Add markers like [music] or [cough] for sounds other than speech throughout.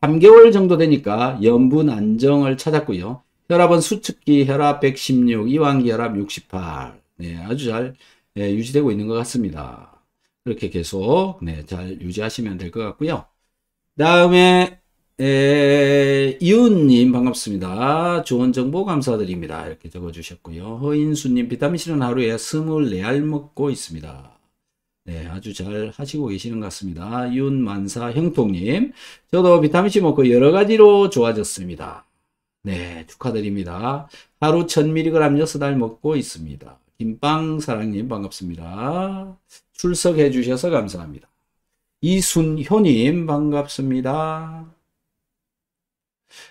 3개월 정도 되니까 염분 안정을 찾았고요. 혈압은 수축기 혈압 116, 이완기 혈압 68. 네, 아주 잘 네, 유지되고 있는 것 같습니다. 그렇게 계속 네, 잘 유지하시면 될 것 같고요. 다음에 에, 이웃님 반갑습니다. 좋은 정보 감사드립니다. 이렇게 적어주셨고요. 허인수님 비타민C는 하루에 24알 먹고 있습니다. 네, 아주 잘 하시고 계시는 것 같습니다. 아, 윤만사 형통님, 저도 비타민C 먹고 여러 가지로 좋아졌습니다. 네, 축하드립니다. 하루 1000mg 6달 먹고 있습니다. 김빵 사랑님 반갑습니다. 출석해 주셔서 감사합니다. 이순효님 반갑습니다.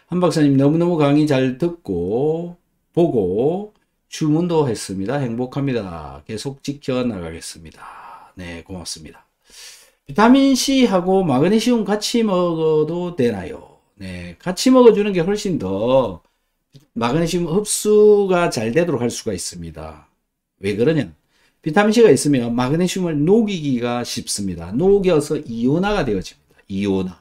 한 박사님 너무너무 강의 잘 듣고 보고 주문도 했습니다. 행복합니다. 계속 지켜나가겠습니다. 네, 고맙습니다. 비타민C하고 마그네시 같이 먹어도 되나요? 네, 같이 먹어주는 게 훨씬 더 마그네슘 흡수가 잘 되도록 할 수가 있습니다. 왜 그러냐? 비타민C가 있으면 마그네슘을 녹이기가 쉽습니다. 녹여서 이온화가 되어집니다. 이온화.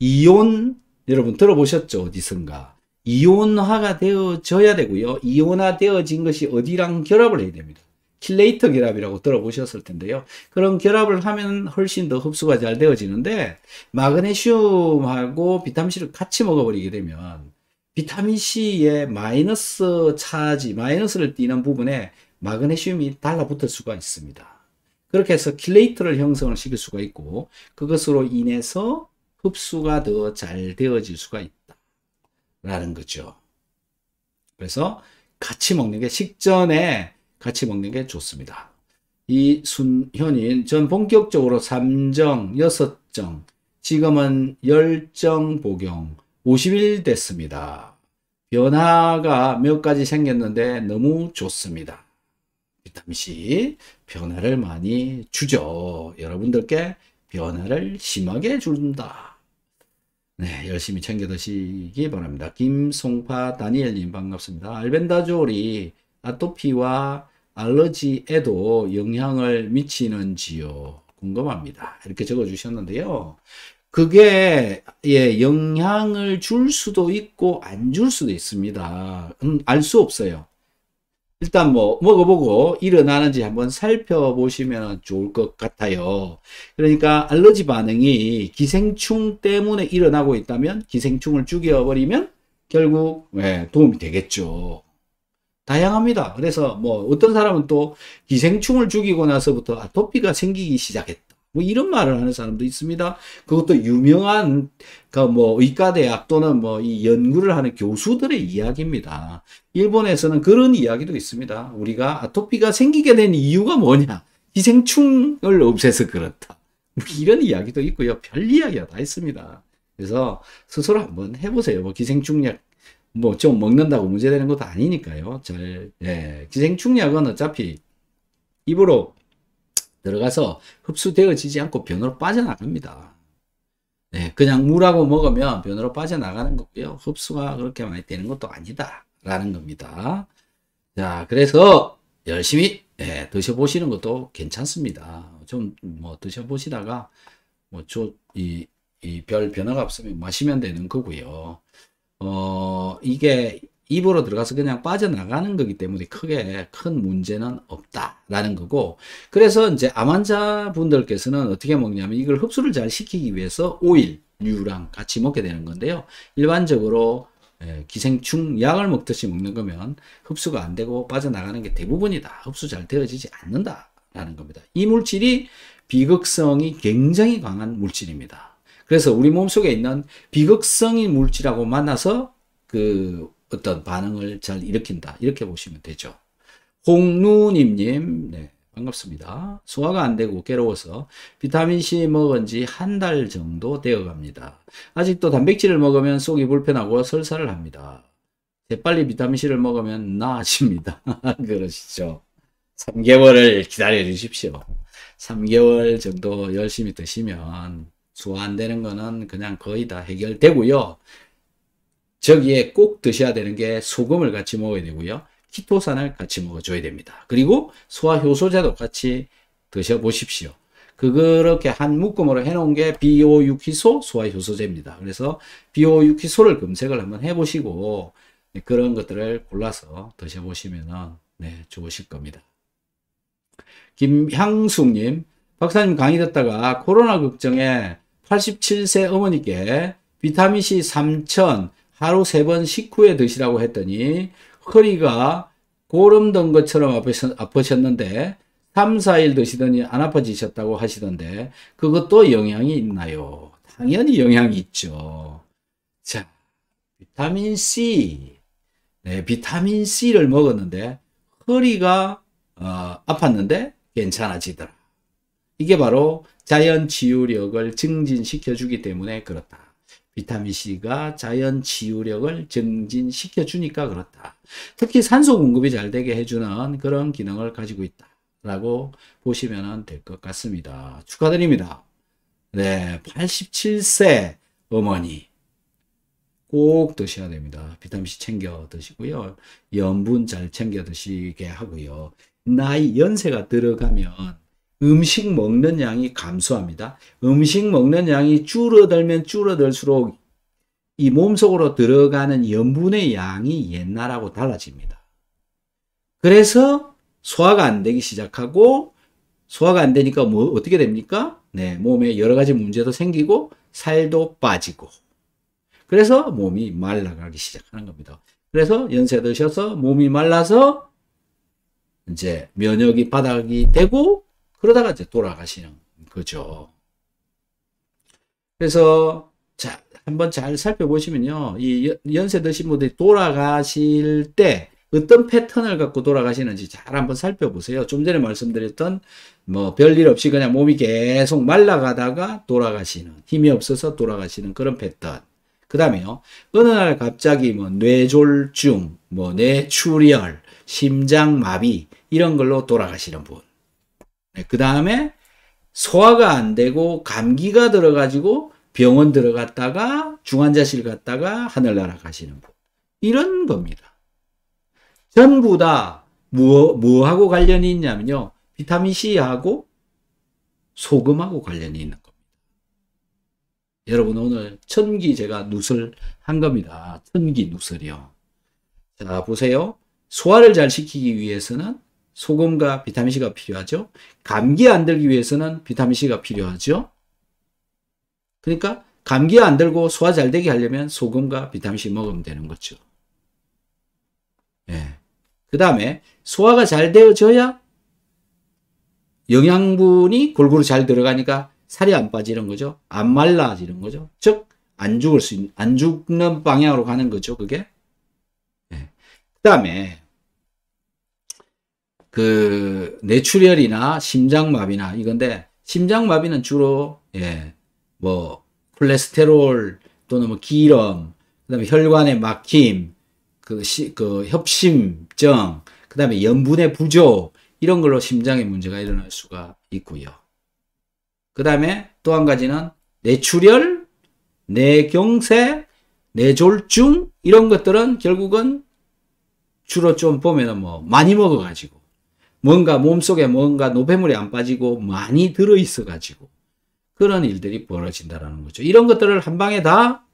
이온, 여러분 들어보셨죠? 어디선가. 이온화가 되어져야 되고요. 이온화 되어진 것이 어디랑 결합을 해야 됩니다. 킬레이터 결합이라고 들어보셨을 텐데요. 그런 결합을 하면 훨씬 더 흡수가 잘 되어지는데 마그네슘하고 비타민C를 같이 먹어버리게 되면 비타민C의 마이너스 차지, 마이너스를 띠는 부분에 마그네슘이 달라붙을 수가 있습니다. 그렇게 해서 킬레이터를 형성을 시킬 수가 있고 그것으로 인해서 흡수가 더 잘 되어질 수가 있다. 라는 거죠. 그래서 같이 먹는 게 식전에 같이 먹는 게 좋습니다. 이순현인 전 본격적으로 3정, 6정, 지금은 열정 복용 50일 됐습니다. 변화가 몇 가지 생겼는데 너무 좋습니다. 비타민C 변화를 많이 주죠. 여러분들께 변화를 심하게 준다. 네, 열심히 챙겨 드시기 바랍니다. 김송파 다니엘님 반갑습니다. 알벤다졸이 아토피와 알러지에도 영향을 미치는지요? 궁금합니다. 이렇게 적어 주셨는데요. 그게 예, 영향을 줄 수도 있고 안 줄 수도 있습니다. 음, 알 수 없어요. 일단 뭐 먹어보고 일어나는지 한번 살펴보시면 좋을 것 같아요. 그러니까 알러지 반응이 기생충 때문에 일어나고 있다면 기생충을 죽여버리면 결국 예, 도움이 되겠죠. 다양합니다. 그래서 뭐 어떤 사람은 또 기생충을 죽이고 나서부터 아토피가 생기기 시작했다. 뭐 이런 말을 하는 사람도 있습니다. 그것도 유명한 그뭐 의과대학 또는 뭐이 연구를 하는 교수들의 이야기입니다. 일본에서는 그런 이야기도 있습니다. 우리가 아토피가 생기게 된 이유가 뭐냐? 기생충을 없애서 그렇다. 뭐 이런 이야기도 있고요. 별 이야기가 다 있습니다. 그래서 스스로 한번 해보세요. 뭐 기생충약 뭐좀 먹는다고 문제되는 것도 아니니까요. 잘 예. 기생충약은 어차피 입으로 들어가서 흡수되어지지 않고 변으로 빠져나갑니다. 네, 그냥 물하고 먹으면 변으로 빠져나가는 거고요. 흡수가 그렇게 많이 되는 것도 아니다. 라는 겁니다. 자, 그래서 열심히 예, 드셔보시는 것도 괜찮습니다. 좀 뭐 드셔보시다가 뭐저이별 변화가 없으면 마시면 되는 거고요. 어, 이게 입으로 들어가서 그냥 빠져나가는 거기 때문에 크게 큰 문제는 없다라는 거고 그래서 이제 암 환자분들께서는 어떻게 먹냐면 이걸 흡수를 잘 시키기 위해서 오일, 유랑 같이 먹게 되는 건데요. 일반적으로 예, 기생충 약을 먹듯이 먹는 거면 흡수가 안 되고 빠져나가는 게 대부분이다. 흡수 잘 되어지지 않는다라는 겁니다. 이 물질이 비극성이 굉장히 강한 물질입니다. 그래서 우리 몸속에 있는 비극성인 물질하고 만나서 그 어떤 반응을 잘 일으킨다. 이렇게 보시면 되죠. 홍누님님, 네, 반갑습니다. 소화가 안 되고 괴로워서 비타민C 먹은 지 한 달 정도 되어 갑니다. 아직도 단백질을 먹으면 속이 불편하고 설사를 합니다. 재빨리 비타민C를 먹으면 나아집니다. [laughs] 그러시죠. 3개월을 기다려 주십시오. 3개월 정도 열심히 드시면 소화안되는 거는 그냥 거의 다 해결되고요. 저기에 꼭 드셔야 되는 게 소금을 같이 먹어야 되고요. 키토산을 같이 먹어줘야 됩니다. 그리고 소화효소제도 같이 드셔보십시오. 그렇게 한 묶음으로 해놓은 게 비오유기소 소화효소제입니다. 그래서 비오유기소를 검색을 한번 해보시고 그런 것들을 골라서 드셔보시면 네, 좋으실 겁니다. 김향숙님, 박사님 강의 듣다가 코로나 걱정에 87세 어머니께 비타민C 3000 하루 3번 식후에 드시라고 했더니 허리가 고름 든 것처럼 아프셨는데 3, 4일 드시더니 안 아파지셨다고 하시던데 그것도 영향이 있나요? 당연히 영향이 있죠. 자, 비타민C. 네, 비타민C를 먹었는데 허리가 어, 아팠는데 괜찮아지더라. 이게 바로 자연 치유력을 증진시켜 주기 때문에 그렇다. 비타민C가 자연 치유력을 증진시켜 주니까 그렇다. 특히 산소 공급이 잘 되게 해주는 그런 기능을 가지고 있다. 라고 보시면 될 것 같습니다. 축하드립니다. 네, 87세 어머니. 꼭 드셔야 됩니다. 비타민C 챙겨 드시고요. 염분 잘 챙겨 드시게 하고요. 나이 연세가 들어가면 음식 먹는 양이 감소합니다. 음식 먹는 양이 줄어들면 줄어들수록 이 몸속으로 들어가는 염분의 양이 옛날하고 달라집니다. 그래서 소화가 안 되기 시작하고 소화가 안 되니까 뭐 어떻게 됩니까? 네, 몸에 여러 가지 문제도 생기고 살도 빠지고 그래서 몸이 말라가기 시작하는 겁니다. 그래서 연세 드셔서 몸이 말라서 이제 면역이 바닥이 되고 그러다가 이제 돌아가시는 거죠. 그래서 자, 한번 잘 살펴보시면요. 이 연세 드신 분들이 돌아가실 때 어떤 패턴을 갖고 돌아가시는지 잘 한번 살펴보세요. 좀 전에 말씀드렸던 뭐 별일 없이 그냥 몸이 계속 말라가다가 돌아가시는 힘이 없어서 돌아가시는 그런 패턴. 그 다음에요. 어느 날 갑자기 뭐 뇌졸중, 뭐 뇌출혈, 심장마비 이런 걸로 돌아가시는 분. 네, 그 다음에 소화가 안 되고 감기가 들어가지고 병원 들어갔다가 중환자실 갔다가 하늘나라 가시는 분. 이런 겁니다. 전부 다 뭐, 뭐하고 관련이 있냐면요. 비타민C하고 소금하고 관련이 있는 겁니다. 여러분 오늘 천기 제가 누설 한 겁니다. 천기 누설이요. 자 보세요. 소화를 잘 시키기 위해서는 소금과 비타민C가 필요하죠. 감기 안 들기 위해서는 비타민C가 필요하죠. 그러니까 감기 안 들고 소화 잘 되게 하려면 소금과 비타민C 먹으면 되는 거죠. 예. 그 다음에 소화가 잘 되어져야 영양분이 골고루 잘 들어가니까 살이 안 빠지는 거죠. 안 말라지는 거죠. 즉, 안 죽을 수, 있는, 안 죽는 방향으로 가는 거죠. 그게. 예. 그 다음에 그 뇌출혈이나 심장마비나 이건데 심장마비는 주로 예, 뭐 콜레스테롤 또는 뭐 기름, 그다음에 혈관의 막힘, 그, 시, 그 협심증, 그다음에 염분의 부족 이런 걸로 심장에 문제가 일어날 수가 있고요. 그다음에 또 한 가지는 뇌출혈, 뇌경색, 뇌졸중 이런 것들은 결국은 주로 좀 보면은 뭐 많이 먹어가지고 뭔가 몸속에 뭔가 노폐물이 안 빠지고 많이 들어있어 가지고 그런 일들이 벌어진다라는 거죠. 이런 것들을 한 방에 다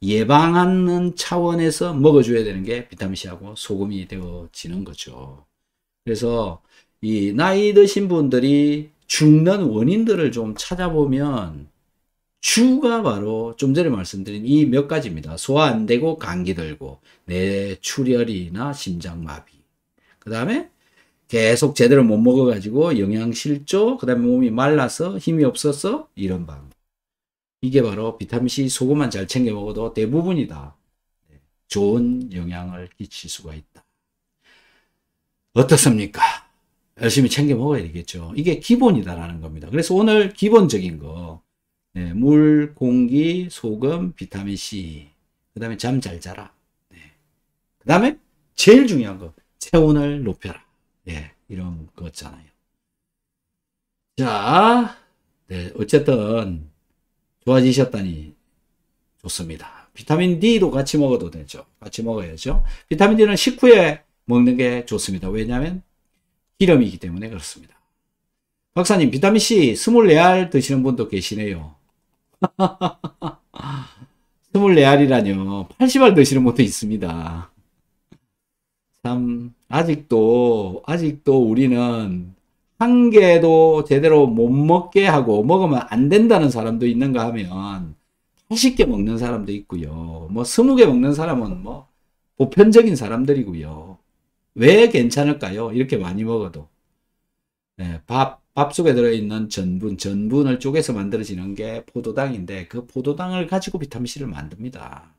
예방하는 차원에서 먹어줘야 되는 게 비타민C하고 소금이 되어지는 거죠. 그래서 이 나이 드신 분들이 죽는 원인들을 좀 찾아보면 주가 바로 좀 전에 말씀드린 이 몇 가지입니다. 소화 안 되고 감기 들고 뇌출혈이나 심장마비. 그 다음에 계속 제대로 못 먹어가지고 영양실조, 그 다음에 몸이 말라서 힘이 없어서 이런 방법. 이게 바로 비타민C 소금만 잘 챙겨 먹어도 대부분이다. 네, 좋은 영향을 끼칠 수가 있다. 어떻습니까? 열심히 챙겨 먹어야 되겠죠. 이게 기본이다라는 겁니다. 그래서 오늘 기본적인 거, 네, 물, 공기, 소금, 비타민C, 그 다음에 잠 잘 자라. 네. 그 다음에 제일 중요한 거, 체온을 높여라. 예, 이런 거잖아요. 자, 네, 어쨌든 좋아지셨다니 좋습니다. 비타민 D도 같이 먹어도 되죠. 같이 먹어야죠. 비타민 D는 식후에 먹는 게 좋습니다. 왜냐하면 기름이기 때문에 그렇습니다. 박사님, 비타민 C 24알 드시는 분도 계시네요. 24알이라뇨. [laughs] 80알 드시는 분도 있습니다. 참 아직도 아직도 우리는 한 개도 제대로 못 먹게 하고 먹으면 안 된다는 사람도 있는가 하면 80개 먹는 사람도 있고요. 뭐 20개 먹는 사람은 뭐 보편적인 사람들이고요. 왜 괜찮을까요? 이렇게 많이 먹어도. 네, 밥, 밥 속에 들어있는 전분, 전분을 쪼개서 만들어지는 게 포도당인데 그 포도당을 가지고 비타민C를 만듭니다.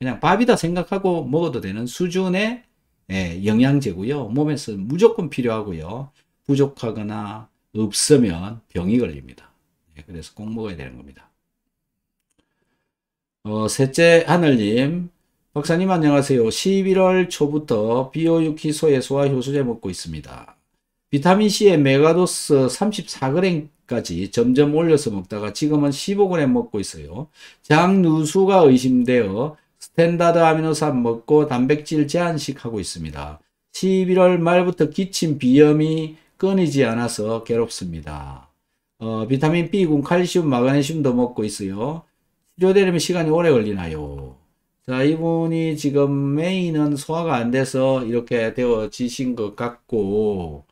그냥 밥이다 생각하고 먹어도 되는 수준의 예, 영양제고요. 몸에서 무조건 필요하고요. 부족하거나 없으면 병이 걸립니다. 예, 그래서 꼭 먹어야 되는 겁니다. 어, 셋째 하늘님 박사님 안녕하세요. 11월 초부터 비오유키소의 소화 효소제 먹고 있습니다. 비타민C의 메가도스 34g까지 점점 올려서 먹다가 지금은 15g 먹고 있어요. 장누수가 의심되어 스탠다드 아미노산 먹고 단백질 제한식 하고 있습니다. 11월 말부터 기침 비염이 끊이지 않아서 괴롭습니다. 어, 비타민 B군, 칼슘, 마그네슘도 먹고 있어요. 치료되려면 시간이 오래 걸리나요? 자, 이분이 지금 메인은 소화가 안 돼서 이렇게 되어지신 것 같고,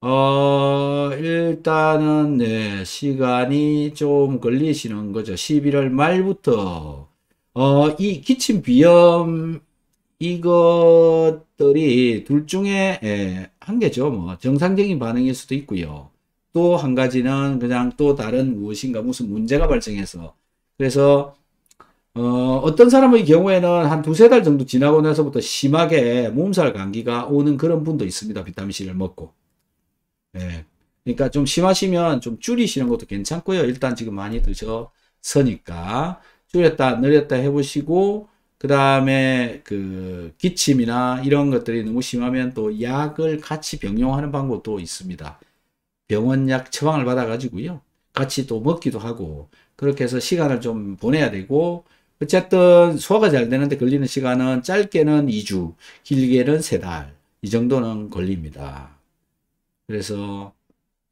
어, 일단은, 네, 시간이 좀 걸리시는 거죠. 11월 말부터 어, 이 기침 비염 이것들이 둘 중에 예, 한 개죠. 뭐 정상적인 반응일 수도 있고요. 또 한 가지는 그냥 또 다른 무엇인가 무슨 문제가 발생해서 그래서 어, 어떤 사람의 경우에는 한 두세 달 정도 지나고 나서부터 심하게 몸살 감기가 오는 그런 분도 있습니다. 비타민C를 먹고. 예. 그러니까 좀 심하시면 좀 줄이시는 것도 괜찮고요. 일단 지금 많이 드셔서니까. 줄였다 늘렸다 해보시고 그 다음에 그 기침이나 이런 것들이 너무 심하면 또 약을 같이 병용하는 방법도 있습니다. 병원약 처방을 받아가지고요. 같이 또 먹기도 하고 그렇게 해서 시간을 좀 보내야 되고 어쨌든 소화가 잘 되는데 걸리는 시간은 짧게는 2주, 길게는 3달 이 정도는 걸립니다. 그래서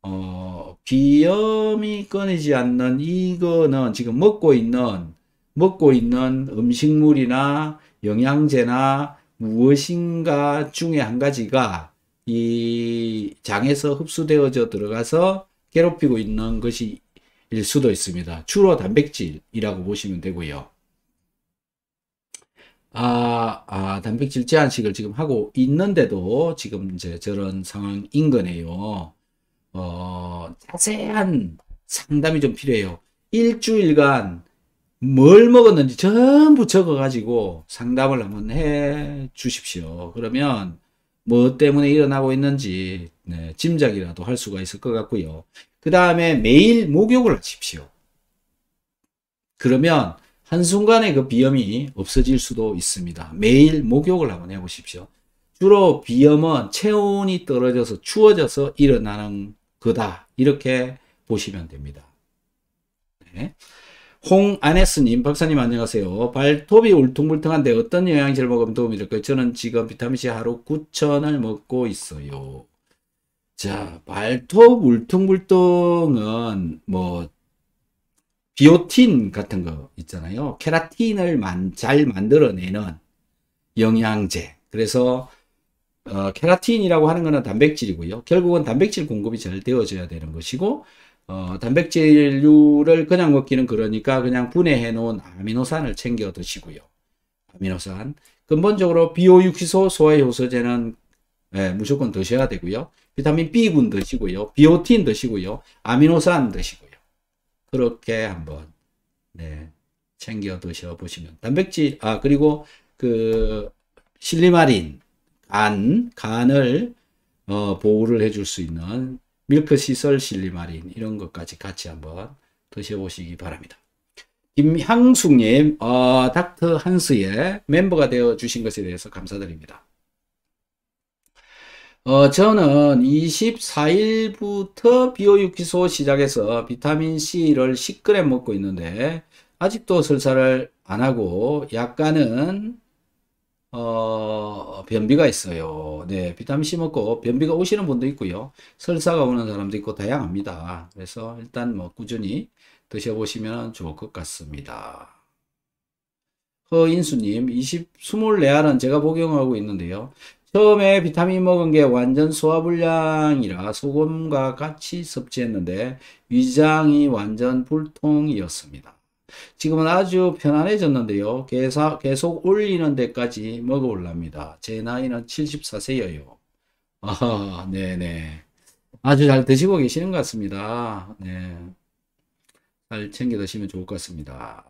어, 비염이 꺼내지 않는 이거는 지금 먹고 있는 먹고 있는 음식물이나 영양제나 무엇인가 중에 한 가지가 이 장에서 흡수되어져 들어가서 괴롭히고 있는 것이 일 수도 있습니다. 주로 단백질이라고 보시면 되고요. 아, 아, 단백질 제한식을 지금 하고 있는데도 지금 이제 저런 상황인 거네요. 어, 자세한 상담이 좀 필요해요. 일주일간 뭘 먹었는지 전부 적어가지고 상담을 한번 해 주십시오. 그러면 뭐 때문에 일어나고 있는지 네, 짐작이라도 할 수가 있을 것 같고요. 그 다음에 매일 목욕을 하십시오. 그러면 한순간에 그 비염이 없어질 수도 있습니다. 매일 목욕을 한번 해보십시오. 주로 비염은 체온이 떨어져서 추워져서 일어나는 거다. 이렇게 보시면 됩니다. 네. 홍안혜스님, 박사님 안녕하세요. 발톱이 울퉁불퉁한데 어떤 영양제를 먹으면 도움이 될까요? 저는 지금 비타민C 하루 9천을 먹고 있어요. 자, 발톱 울퉁불퉁은 뭐 비오틴 같은 거 있잖아요. 케라틴을 만, 잘 만들어내는 영양제. 그래서 어, 케라틴이라고 하는 거는 단백질이고요. 결국은 단백질 공급이 잘 되어져야 되는 것이고 어, 단백질류를 그냥 먹기는 그러니까 그냥 분해해 놓은 아미노산을 챙겨 드시고요. 아미노산. 근본적으로 비오육시소 소화 효소제는 예, 무조건 드셔야 되고요. 비타민 B군 드시고요. 비오틴 드시고요. 아미노산 드시고요. 그렇게 한번 네, 챙겨 드셔 보시면 단백질 아 그리고 그 실리마린 간 간을 어, 보호를 해 줄 수 있는 밀크 시설 실리마린 이런 것까지 같이 한번 드셔보시기 바랍니다. 김향숙님, 어, 닥터 한스의 멤버가 되어 주신 것에 대해서 감사드립니다. 어, 저는 24일부터 비오유기소 시작해서 비타민C를 10g 먹고 있는데, 아직도 설사를 안 하고, 약간은 어, 변비가 있어요. 네, 비타민C 먹고 변비가 오시는 분도 있고요. 설사가 오는 사람도 있고 다양합니다. 그래서 일단 뭐 꾸준히 드셔보시면 좋을 것 같습니다. 허인수님, 20, 24알은 제가 복용하고 있는데요. 처음에 비타민 먹은 게 완전 소화불량이라 소금과 같이 섭취했는데 위장이 완전 불통이었습니다. 지금은 아주 편안해졌는데요. 계속, 계속 올리는 데까지 먹어 올랍니다. 제 나이는 74세여요. 아, 네네. 아주 잘 드시고 계시는 것 같습니다. 네. 잘 챙겨 드시면 좋을 것 같습니다.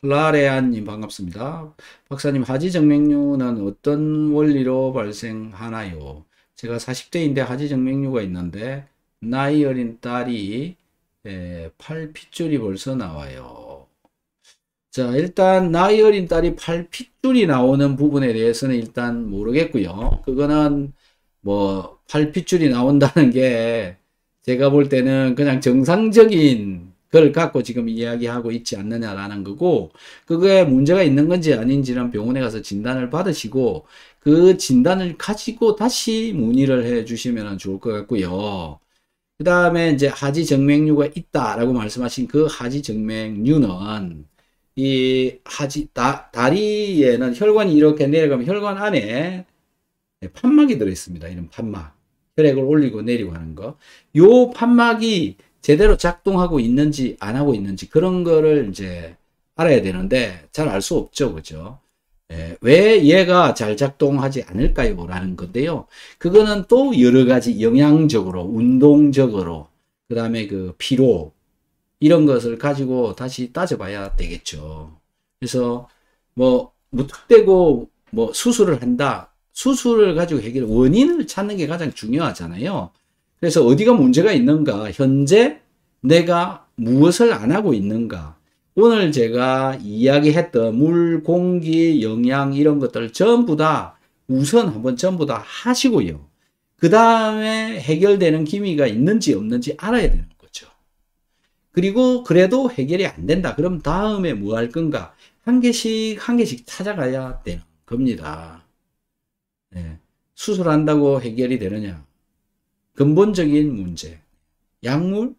클라레안님 반갑습니다. 박사님 하지정맥류는 어떤 원리로 발생하나요? 제가 40대인데 하지정맥류가 있는데 나이 어린 딸이 예, 팔핏줄이 벌써 나와요. 자, 일단 나이 어린 딸이 팔핏줄이 나오는 부분에 대해서는 일단 모르겠고요. 그거는 뭐 팔핏줄이 나온다는 게 제가 볼 때는 그냥 정상적인 그걸 갖고 지금 이야기하고 있지 않느냐라는 거고 그거에 문제가 있는 건지 아닌지는 병원에 가서 진단을 받으시고 그 진단을 가지고 다시 문의를 해 주시면 좋을 것 같고요. 그 다음에 이제 하지 정맥류가 있다라고 말씀하신 그 하지 정맥류는 이 하지 다, 다리에는 혈관이 이렇게 내려가면 혈관 안에 네, 판막이 들어 있습니다. 이런 판막. 혈액을 올리고 내리고 하는 거. 요 판막이 제대로 작동하고 있는지 안 하고 있는지 그런 거를 이제 알아야 되는데 잘 알 수 없죠. 그죠? 예, 왜 얘가 잘 작동하지 않을까요? 라는 건데요. 그거는 또 여러 가지 영양적으로, 운동적으로, 그 다음에 그 피로, 이런 것을 가지고 다시 따져봐야 되겠죠. 그래서 뭐 무턱대고 뭐 수술을 한다. 수술을 가지고 해결, 원인을 찾는 게 가장 중요하잖아요. 그래서 어디가 문제가 있는가, 현재 내가 무엇을 안 하고 있는가, 오늘 제가 이야기했던 물, 공기, 영양 이런 것들 전부 다 우선 한번 전부 다 하시고요. 그 다음에 해결되는 기미가 있는지 없는지 알아야 되는 거죠. 그리고 그래도 해결이 안 된다. 그럼 다음에 뭐 할 건가? 한 개씩 한 개씩 찾아가야 되는 겁니다. 네. 수술한다고 해결이 되느냐? 근본적인 문제. 약물?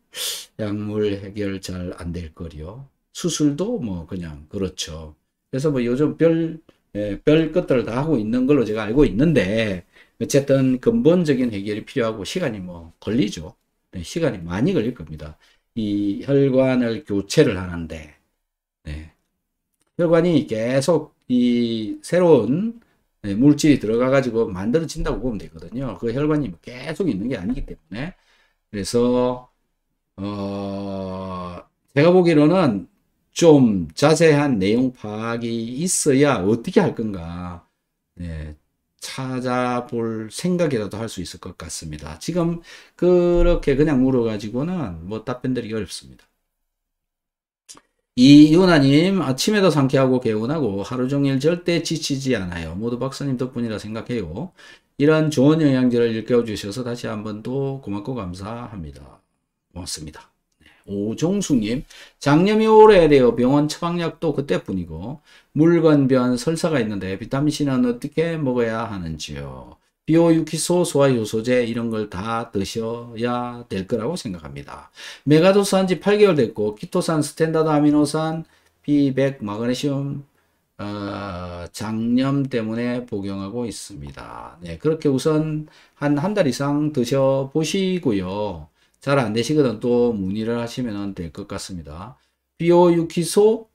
약물 해결 잘 안 될 거요. 리 수술도 뭐 그냥 그렇죠. 그래서 뭐 요즘 별, 예, 별 것들을 다 하고 있는 걸로 제가 알고 있는데, 어쨌든 근본적인 해결이 필요하고 시간이 뭐 걸리죠. 네, 시간이 많이 걸릴 겁니다. 이 혈관을 교체를 하는데, 네. 혈관이 계속 이 새로운 네, 물질이 들어가 가지고 만들어진다고 보면 되거든요. 그 혈관이 뭐 계속 있는 게 아니기 때문에 그래서 어 제가 보기로는 좀 자세한 내용 파악이 있어야 어떻게 할 건가 네, 찾아볼 생각이라도 할 수 있을 것 같습니다. 지금 그렇게 그냥 물어가지고는 뭐 답변드리기 어렵습니다. 이윤아님 아침에도 상쾌하고 개운하고 하루 종일 절대 지치지 않아요. 모두 박사님 덕분이라 생각해요. 이런 좋은 영양제를 일깨워 주셔서 다시 한번또 고맙고 감사합니다. 고맙습니다. 오종수님, 장염이 오래되요 병원 처방약도 그때뿐이고 물건변 설사가 있는데 비타민C는 어떻게 먹어야 하는지요? 비오 유키소 소화 효소제 이런 걸 다 드셔야 될 거라고 생각합니다. 메가도산 지 8개월 됐고 키토산, 스탠다드 아미노산, B100, 마그네슘, 어, 장염 때문에 복용하고 있습니다. 네, 그렇게 우선 한 한 달 이상 드셔보시고요. 잘안 되시거든 또 문의를 하시면 될 것 같습니다. 비오유기소,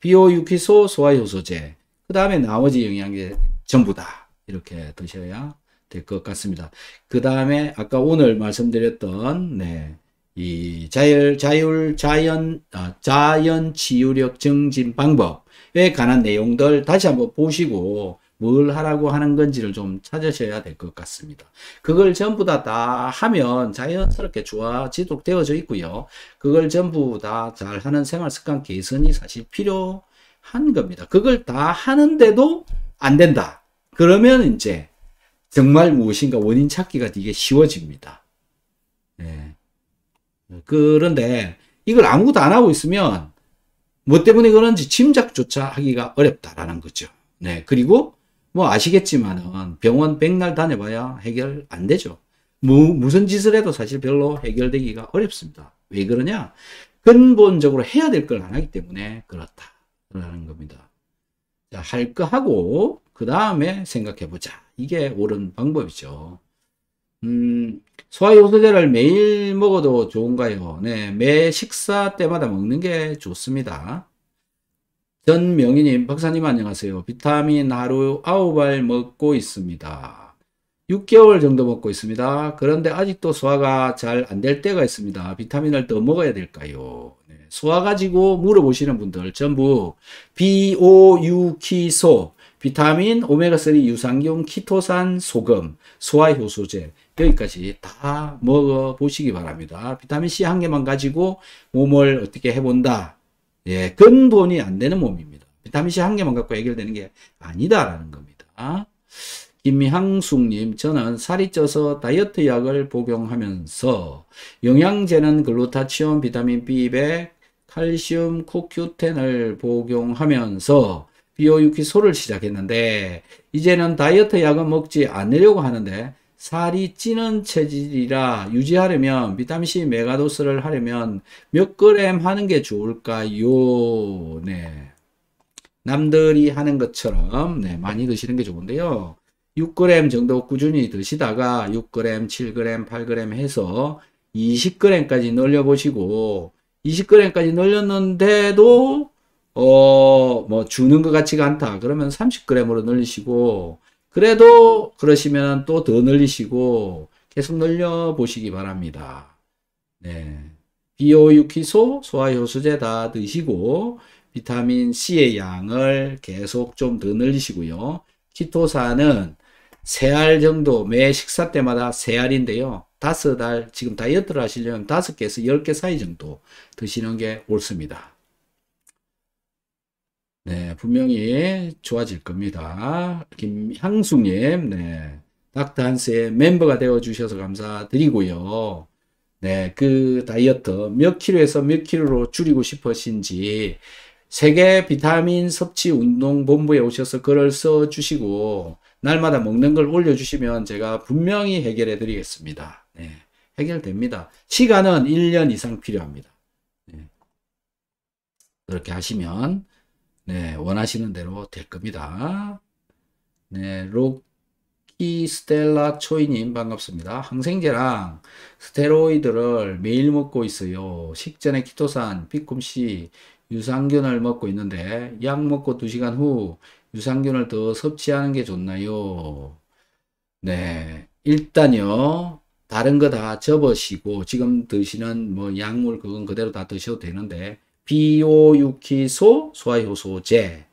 비오유기소 소화효소제, 그 다음에 나머지 영양제 전부 다 이렇게 드셔야 될 것 같습니다. 그 다음에 아까 오늘 말씀드렸던 네, 이 자율 자율 자연 아, 자연 치유력 증진 방법에 관한 내용들 다시 한번 보시고 뭘 하라고 하는 건지를 좀 찾으셔야 될 것 같습니다. 그걸 전부 다, 다 하면 자연스럽게 좋아지도록 되어져 있고요. 그걸 전부 다 잘하는 생활 습관 개선이 사실 필요한 겁니다. 그걸 다 하는데도 안 된다. 그러면 이제 정말 무엇인가 원인 찾기가 되게 쉬워집니다. 네. 그런데 이걸 아무것도 안 하고 있으면 뭐 때문에 그런지 짐작조차 하기가 어렵다라는 거죠. 네. 그리고 뭐 아시겠지만은 병원 백날 다녀봐야 해결 안 되죠. 무, 무슨 짓을 해도 사실 별로 해결되기가 어렵습니다. 왜 그러냐? 근본적으로 해야 될 걸 안 하기 때문에 그렇다라는 겁니다. 자, 할 거 하고 그 다음에 생각해 보자. 이게 옳은 방법이죠. 음, 소화요소제를 매일 먹어도 좋은가요? 네, 매 식사 때마다 먹는 게 좋습니다. 전명희님, 박사님 안녕하세요. 비타민 하루 9알 먹고 있습니다. 6개월 정도 먹고 있습니다. 그런데 아직도 소화가 잘 안 될 때가 있습니다. 비타민을 더 먹어야 될까요? 네, 소화 가지고 물어보시는 분들 전부 BOU키소, 비타민, 오메가3 유산균, 키토산, 소금, 소화효소제 여기까지 다 먹어보시기 바랍니다. 비타민C 한 개만 가지고 몸을 어떻게 해본다. 예, 근본이 안 되는 몸입니다. 비타민C 한 개만 갖고 해결되는 게 아니다라는 겁니다. 김향숙님, 저는 살이 쪄서 다이어트 약을 복용하면서 영양제는 글루타치온, 비타민 B200, 칼슘, 코큐텐을 복용하면서 비오유키소를 시작했는데 이제는 다이어트 약은 먹지 않으려고 하는데 살이 찌는 체질이라 유지하려면 비타민C 메가도스를 하려면 몇 그램 하는 게 좋을까요? 네. 남들이 하는 것처럼 네, 많이 드시는 게 좋은데요. 6g 정도 꾸준히 드시다가 6g, 7g, 8g 해서 20g까지 늘려 보시고 20g까지 늘렸는데도 어뭐 주는 것 같지가 않다. 그러면 30g으로 늘리시고 그래도 그러시면 또 더 늘리시고 계속 늘려 보시기 바랍니다. 네. 비오 유기소, 소화효소제 다 드시고 비타민 C의 양을 계속 좀 더 늘리시고요. 키토산은 세 알 정도 매 식사 때마다 세 알인데요. 다섯 지금 다이어트를 하시려면 다 개에서 열 개 사이 정도 드시는 게 옳습니다. 네, 분명히 좋아질 겁니다. 김향숙님, 네. 닥터한스의 멤버가 되어 주셔서 감사드리고요. 네, 그 다이어트 몇 킬로에서 몇 킬로로 줄이고 싶으신지 세계 비타민 섭취 운동 본부에 오셔서 글을 써 주시고 날마다 먹는 걸 올려 주시면 제가 분명히 해결해 드리겠습니다. 네, 해결됩니다. 시간은 1년 이상 필요합니다. 네, 그렇게 하시면 네, 원하시는 대로 될 겁니다. 네, 로키 스텔라 초이님 반갑습니다. 항생제랑 스테로이드를 매일 먹고 있어요. 식전에 키토산, 피쿰씨, 유산균을 먹고 있는데 약 먹고 2시간 후 유산균을 더 섭취하는 게 좋나요? 네, 일단요. 다른 거 다 접으시고 지금 드시는 뭐 약물 그건 그대로 다 드셔도 되는데 비오유키소 소화효소제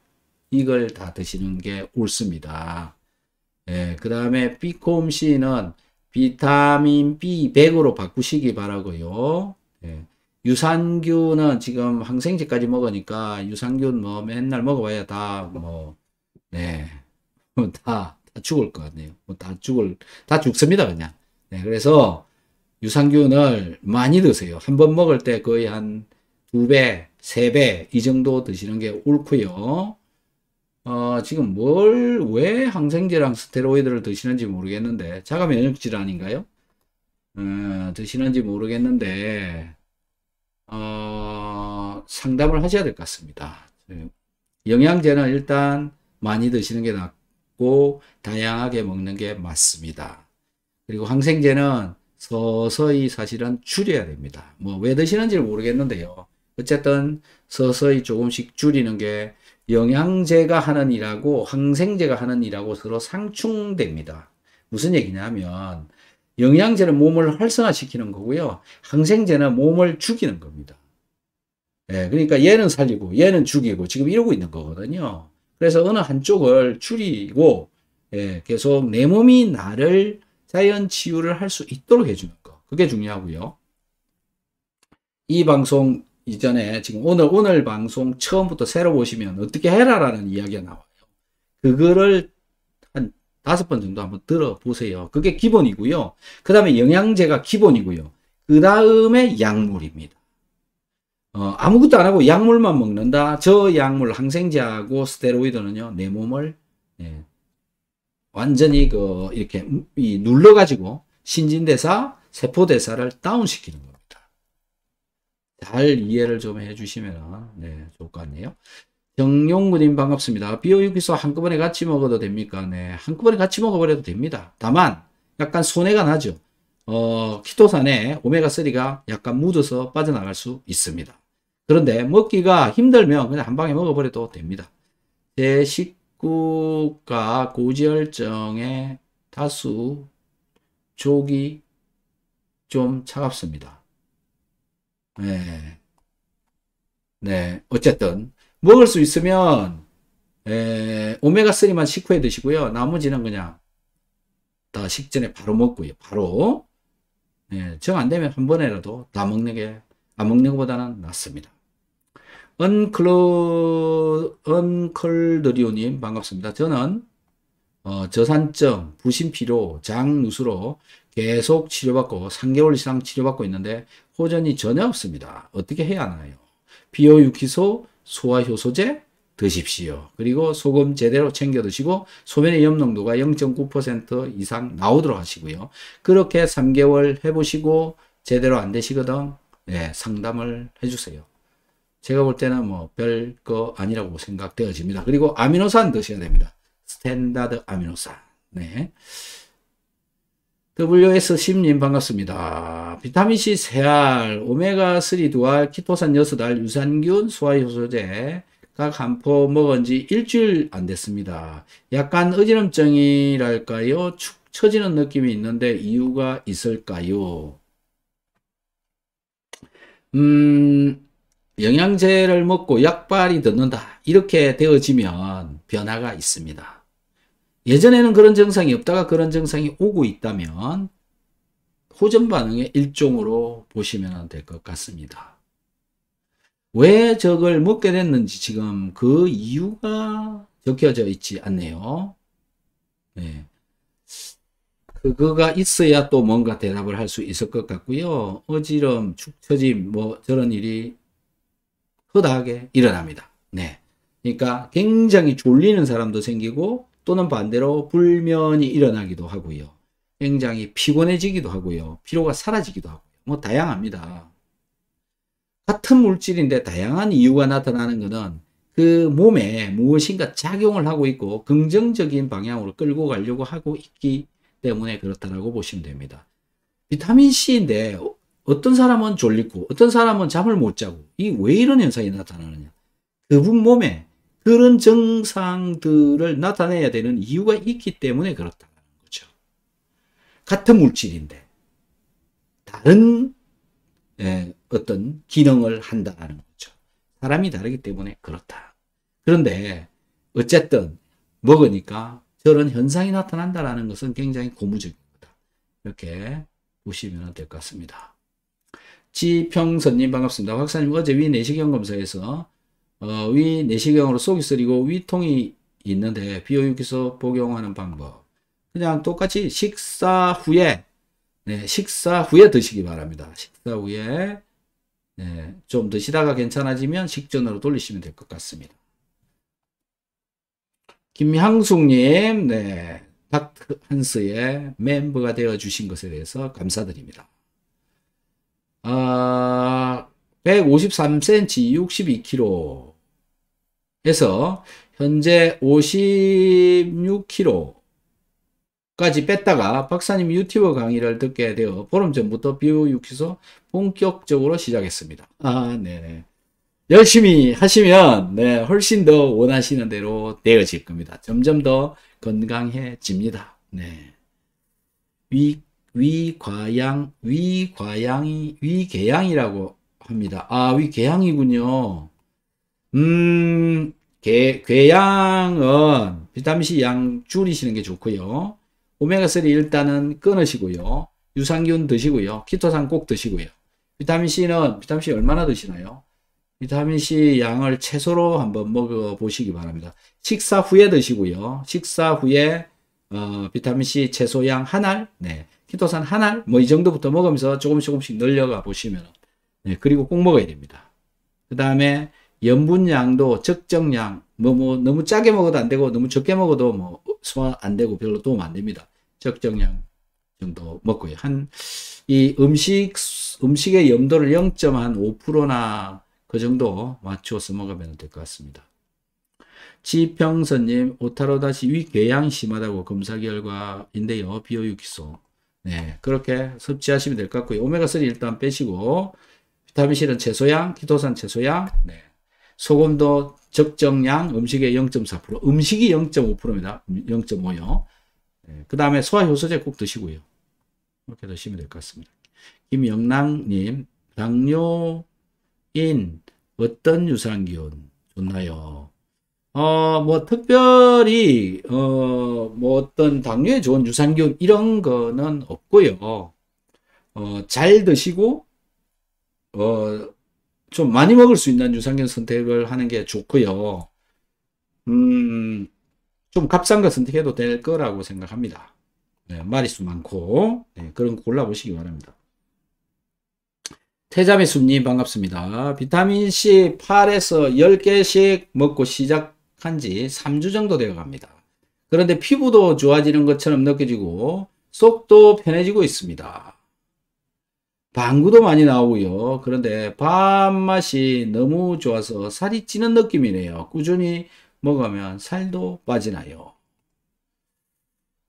이걸 다 드시는 게 옳습니다. 예, 그 다음에 비콤C는 비타민 B100으로 바꾸시기 바라고요. 예, 유산균은 지금 항생제까지 먹으니까 유산균 뭐 맨날 먹어봐야 다 뭐, 네, 뭐 다, 다 죽을 것 같네요. 뭐 다 죽을, 다 죽습니다, 그냥. 네, 그래서 유산균을 많이 드세요. 한 번 먹을 때 거의 한 두 배, 3배 이 정도 드시는 게 옳고요. 어, 지금 뭘 왜 항생제랑 스테로이드를 드시는지 모르겠는데 자가 면역 질환인가요? 어, 드시는지 모르겠는데 어, 상담을 하셔야 될 것 같습니다. 영양제는 일단 많이 드시는 게 낫고 다양하게 먹는 게 맞습니다. 그리고 항생제는 서서히 사실은 줄여야 됩니다. 뭐 왜 드시는지 모르겠는데요. 어쨌든 서서히 조금씩 줄이는 게 영양제가 하는 일하고 항생제가 하는 일하고 서로 상충됩니다. 무슨 얘기냐면 영양제는 몸을 활성화시키는 거고요. 항생제는 몸을 죽이는 겁니다. 예, 그러니까 얘는 살리고 얘는 죽이고 지금 이러고 있는 거거든요. 그래서 어느 한쪽을 줄이고 예, 계속 내 몸이 나를 자연 치유를 할 수 있도록 해주는 거. 그게 중요하고요. 이 방송 이전에 지금 오늘 오늘 방송 처음부터 새로 보시면 어떻게 해라라는 이야기가 나와요. 그거를 한 다섯 번 정도 한번 들어보세요. 그게 기본이고요. 그 다음에 영양제가 기본이고요. 그 다음에 약물입니다. 어, 아무것도 안 하고 약물만 먹는다. 저 약물 항생제하고 스테로이드는요. 내 몸을 예, 완전히 그 이렇게 눌러 가지고 신진대사, 세포대사를 다운시키는 거예요. 잘 이해를 좀 해주시면 네, 좋을 것 같네요. 정용구님 반갑습니다. 비오육기소 한꺼번에 같이 먹어도 됩니까? 네, 한꺼번에 같이 먹어버려도 됩니다. 다만 약간 손해가 나죠. 어, 키토산에 오메가3가 약간 묻어서 빠져나갈 수 있습니다. 그런데 먹기가 힘들면 그냥 한 방에 먹어버려도 됩니다. 제 식구가 고지혈증에 다수 족이 좀 차갑습니다. 네. 네. 어쨌든 먹을 수 있으면 에, 예, 오메가3만 식후에 드시고요. 나머지는 그냥 다 식전에 바로 먹고요. 바로 예, 정 안되면 한 번에라도 다 먹는 게안 먹는 것보다는 낫습니다. 언클로, 언클드리오님 반갑습니다. 저는 어, 저산증, 부신피로, 장누수로 계속 치료받고 3개월 이상 치료받고 있는데 호전이 전혀 없습니다. 어떻게 해야 하나요? 비오유기소, 소화효소제 드십시오. 그리고 소금 제대로 챙겨 드시고 소변의 염농도가 0.9% 이상 나오도록 하시고요. 그렇게 3개월 해보시고 제대로 안 되시거든 네, 상담을 해주세요. 제가 볼 때는 뭐별 거 아니라고 생각되어집니다. 그리고 아미노산 드셔야 됩니다. 스탠다드 아미노산. 네. w s 1님 반갑습니다. 비타민C 3알, 오메가3 2알, 키토산 6알, 유산균, 소화효소제 각한포 먹은 지 일주일 안 됐습니다. 약간 어지럼증이랄까요? 축 처지는 느낌이 있는데 이유가 있을까요? 음, 영양제를 먹고 약발이 듣는다. 이렇게 되어지면 변화가 있습니다. 예전에는 그런 증상이 없다가 그런 증상이 오고 있다면 호전 반응의 일종으로 보시면 될 것 같습니다. 왜 적을 먹게 됐는지 지금 그 이유가 적혀져 있지 않네요. 네. 그거가 있어야 또 뭔가 대답을 할 수 있을 것 같고요. 어지럼, 축처짐, 뭐 저런 일이 허다하게 일어납니다. 네. 그러니까 굉장히 졸리는 사람도 생기고 또는 반대로 불면이 일어나기도 하고요. 굉장히 피곤해지기도 하고요. 피로가 사라지기도 하고요. 뭐 다양합니다. 같은 물질인데 다양한 이유가 나타나는 것은 그 몸에 무엇인가 작용을 하고 있고 긍정적인 방향으로 끌고 가려고 하고 있기 때문에 그렇다고 보시면 됩니다. 비타민 C인데 어떤 사람은 졸리고 어떤 사람은 잠을 못 자고 이 왜 이런 현상이 나타나느냐? 그분 몸에 그런 증상들을 나타내야 되는 이유가 있기 때문에 그렇다는 거죠. 같은 물질인데 다른 예, 어떤 기능을 한다는 거죠. 사람이 다르기 때문에 그렇다. 그런데 어쨌든 먹으니까 저런 현상이 나타난다는 것은 굉장히 고무적입니다. 이렇게 보시면 될 것 같습니다. 지평선님 반갑습니다. 박사님 어제 위 내시경 검사에서 어, 위 내시경으로 속이 쓰리고 위통이 있는데 비오유기소 복용하는 방법 그냥 똑같이 식사 후에 네, 식사 후에 드시기 바랍니다. 식사 후에 네, 좀 드시다가 괜찮아지면 식전으로 돌리시면 될 것 같습니다. 김향숙님, 네, 닥터 한스의 멤버가 되어 주신 것에 대해서 감사드립니다. 아, 153cm 62kg 해서 현재 56kg까지 뺐다가 박사님 유튜버 강의를 듣게 되어 보름 전부터 비오 육기소 본격적으로 시작했습니다. 아, 네네. 네. 열심히 하시면 네, 훨씬 더 원하시는 대로 되어질 겁니다. 점점 더 건강해집니다. 네. 위 위과양 위과양이 위궤양이라고 합니다. 아, 위 계양이군요. 음, 계, 계양은 비타민C 양 줄이시는 게 좋고요. 오메가3 일단은 끊으시고요. 유산균 드시고요. 키토산 꼭 드시고요. 비타민C는, 비타민C 얼마나 드시나요? 비타민C 양을 채소로 한번 먹어보시기 바랍니다. 식사 후에 드시고요. 식사 후에 어, 비타민C 채소양 한 알, 네. 키토산 한 알, 뭐 이 정도부터 먹으면서 조금씩 조금씩 늘려가 보시면 예, 그리고 꼭 먹어야 됩니다. 그 다음에 염분양도 적정량, 뭐, 뭐, 너무 짜게 먹어도 안 되고, 너무 적게 먹어도 뭐, 소화 안 되고 별로 도움 안 됩니다. 적정량 정도 먹고요. 한, 이 음식, 음식의 염도를 0.5%나 그 정도 맞춰서 먹으면 될 것 같습니다. 지평선님, 오타로 다시 위궤양 심하다고 검사 결과인데요. 비오유기소. 네, 그렇게 섭취하시면 될 것 같고요. 오메가3 일단 빼시고, 비타민 C는 채소양, 키토산 채소양, 네. 소금도 적정량 음식의 0.4%, 음식이 0.5%입니다. 0.5요. 네. 그 다음에 소화효소제 꼭 드시고요. 이렇게 드시면 될 것 같습니다. 김영랑님, 당뇨인 어떤 유산균 좋나요? 어, 뭐, 특별히, 어, 뭐, 어떤 당뇨에 좋은 유산균 이런 거는 없고요. 어, 잘 드시고, 어, 좀 많이 먹을 수 있는 유산균 선택을 하는 게 좋고요. 음, 좀 값싼 거 선택해도 될 거라고 생각합니다. 네, 마리수 많고 네, 그런 거 골라보시기 바랍니다. 태자미 순님 반갑습니다. 비타민C 8에서 10개씩 먹고 시작한 지 3주 정도 되어 갑니다. 그런데 피부도 좋아지는 것처럼 느껴지고 속도 편해지고 있습니다. 방구도 많이 나오고요. 그런데 밥맛이 너무 좋아서 살이 찌는 느낌이네요. 꾸준히 먹으면 살도 빠지나요?